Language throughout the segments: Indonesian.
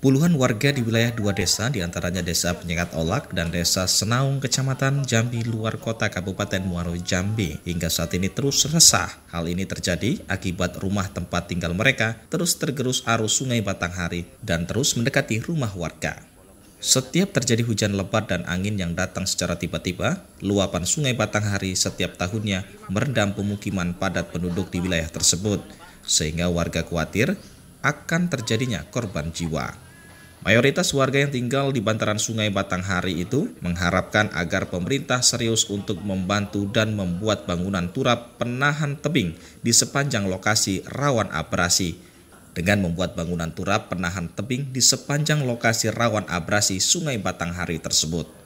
Puluhan warga di wilayah dua desa, diantaranya Desa Penyengat Olak dan Desa Senaung, Kecamatan Jambi Luar Kota Kabupaten Muaro Jambi, hingga saat ini terus resah. Hal ini terjadi akibat rumah tempat tinggal mereka terus tergerus arus sungai Batanghari dan terus mendekati rumah warga. Setiap terjadi hujan lebat dan angin yang datang secara tiba-tiba, luapan sungai Batanghari setiap tahunnya merendam pemukiman padat penduduk di wilayah tersebut, sehingga warga khawatir akan terjadinya korban jiwa. Mayoritas warga yang tinggal di bantaran sungai Batanghari itu mengharapkan agar pemerintah serius untuk membantu dan membuat bangunan turap penahan tebing di sepanjang lokasi rawan abrasi. Dengan membuat bangunan turap penahan tebing di sepanjang lokasi rawan abrasi sungai Batanghari tersebut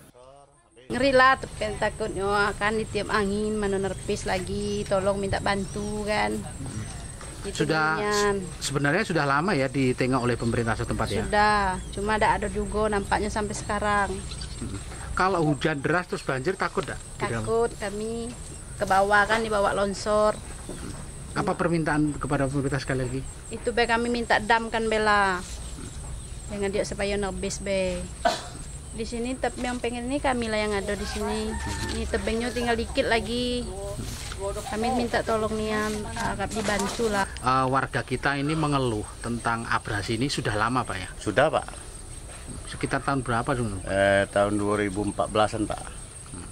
ngeri lah tapi takutnya kan ditiap angin menerpis lagi tolong minta bantu kan itu sudah sebenarnya sudah lama ya ditengok oleh pemerintah setempat sudah. ya. Sudah, cuma ada ada juga nampaknya sampai sekarang. Kalau hujan deras terus banjir takut enggak? Takut kami ke bawah kan dibawa longsor. Hmm. Apa permintaan kepada pemerintah sekali lagi? Itu be kami minta damkan bela. dengan dia supaya nebis be. Di sini tapi yang pengen ini kami lah yang ada di sini. Ini tebingnya tinggal dikit lagi kami minta tolong nian eh, agar dibantu lah. Uh, warga kita ini mengeluh tentang abrasi ini sudah lama pak ya? Sudah pak. Sekitar tahun berapa dulu? Eh, tahun 2014an pak. Hmm.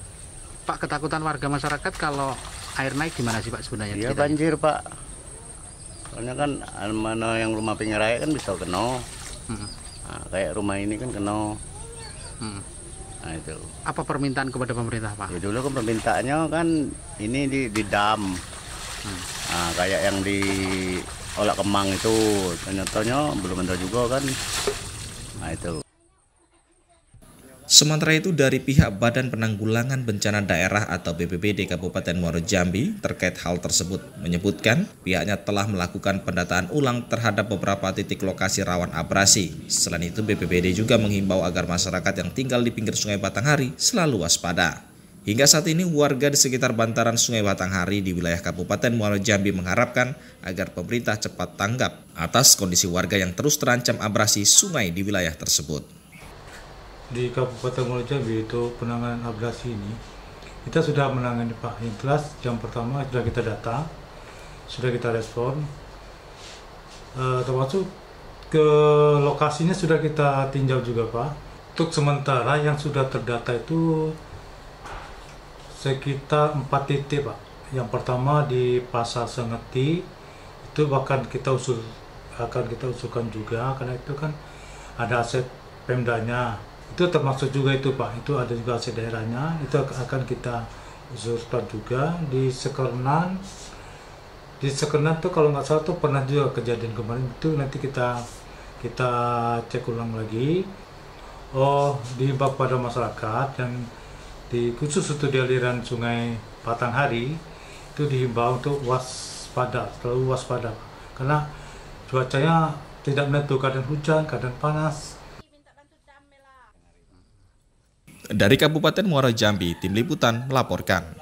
Pak ketakutan warga masyarakat kalau air naik gimana sih pak sebenarnya? Iya banjir pak. Soalnya kan eh, mana yang rumah pinggir raya kan bisa kena. Hmm. Nah, kayak rumah ini kan kena. Hmm. Nah, itu. Apa permintaan kepada pemerintah Pak? Ya, dulu kan permintaannya kan ini di, di dam. Hmm. Nah, kayak yang di Olak Kemang itu ternyata belum ada juga kan. Nah itu. Sementara itu dari pihak Badan Penanggulangan Bencana Daerah atau BPBD Kabupaten Muaro Jambi terkait hal tersebut menyebutkan pihaknya telah melakukan pendataan ulang terhadap beberapa titik lokasi rawan abrasi. Selain itu BPBD juga menghimbau agar masyarakat yang tinggal di pinggir Sungai Batanghari selalu waspada. Hingga saat ini warga di sekitar bantaran Sungai Batanghari di wilayah Kabupaten Muaro Jambi mengharapkan agar pemerintah cepat tanggap atas kondisi warga yang terus terancam abrasi sungai di wilayah tersebut di Kabupaten Muara Jambi itu penanganan abrasi ini kita sudah menangani Pak Inklas jam pertama sudah kita data sudah kita respon uh, termasuk ke lokasinya sudah kita tinjau juga Pak untuk sementara yang sudah terdata itu sekitar empat titik Pak yang pertama di Pasar Sengeti itu bahkan kita usul akan kita usulkan juga karena itu kan ada aset pemdanya itu termasuk juga itu Pak itu ada juga hasil daerahnya itu akan kita usulkan juga di Sekernan di Sekernan tuh kalau nggak salah tuh pernah juga kejadian kemarin itu nanti kita kita cek ulang lagi oh diimbau pada masyarakat yang di khusus untuk di aliran sungai Patanghari itu dihimbau untuk waspada terlalu waspada karena cuacanya tidak menentu kadang hujan kadang panas dari Kabupaten Muara Jambi, Tim Liputan melaporkan.